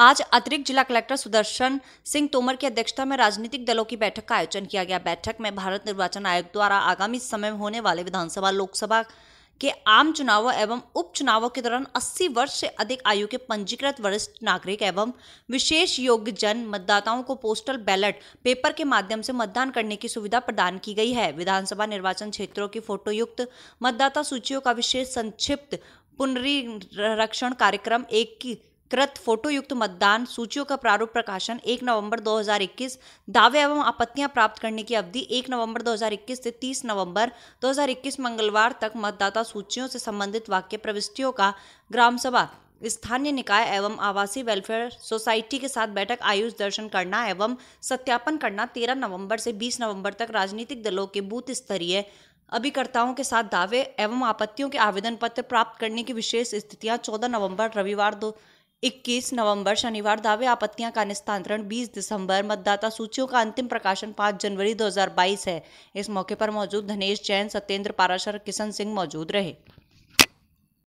आज अतिरिक्त जिला कलेक्टर सुदर्शन सिंह तोमर की अध्यक्षता में राजनीतिक दलों की बैठक का आयोजन किया गया बैठक में भारत निर्वाचन आयोग द्वारा आगामी समय में होने वाले विधानसभा लोकसभा के आम चुनावों एवं उपचुनावों के दौरान 80 वर्ष से अधिक आयु के पंजीकृत वरिष्ठ नागरिक एवं विशेष योग्य जन मतदाताओं को पोस्टल बैलेट पेपर के माध्यम से मतदान करने की सुविधा प्रदान की गई है विधानसभा निर्वाचन क्षेत्रों की फोटोयुक्त मतदाता सूचियों का विशेष संक्षिप्त पुनरीक्षण कार्यक्रम एक की कृत फोटोयुक्त मतदान सूचियों का प्रारूप प्रकाशन 1 नवंबर 2021 दावे एवं आपत्तियां प्राप्त करने की अवधि 1 नवंबर 2021 से 30 नवंबर 2021 मंगलवार तक मतदाता सूचियों से संबंधित वाक्य प्रविष्टियों का ग्राम सभा स्थानीय निकाय एवं आवासीय वेलफेयर सोसाइटी के साथ बैठक आयुष दर्शन करना एवं सत्यापन करना 13 नवंबर से 20 नवंबर तक राजनीतिक दलों के बूथ स्तरीय अभिकर्ताओं के साथ दावे एवं आपत्तियों के आवेदन पत्र प्राप्त करने की विशेष स्थितियां 14 नवंबर रविवार दो 21 नवंबर शनिवार दावे आपत्तियां का निस्तांतरण 20 दिसंबर मतदाता सूचियों का अंतिम प्रकाशन 5 जनवरी 2022 है इस मौके पर मौजूद धनेश जैन सत्येंद्र पाराशर किशन सिंह मौजूद रहे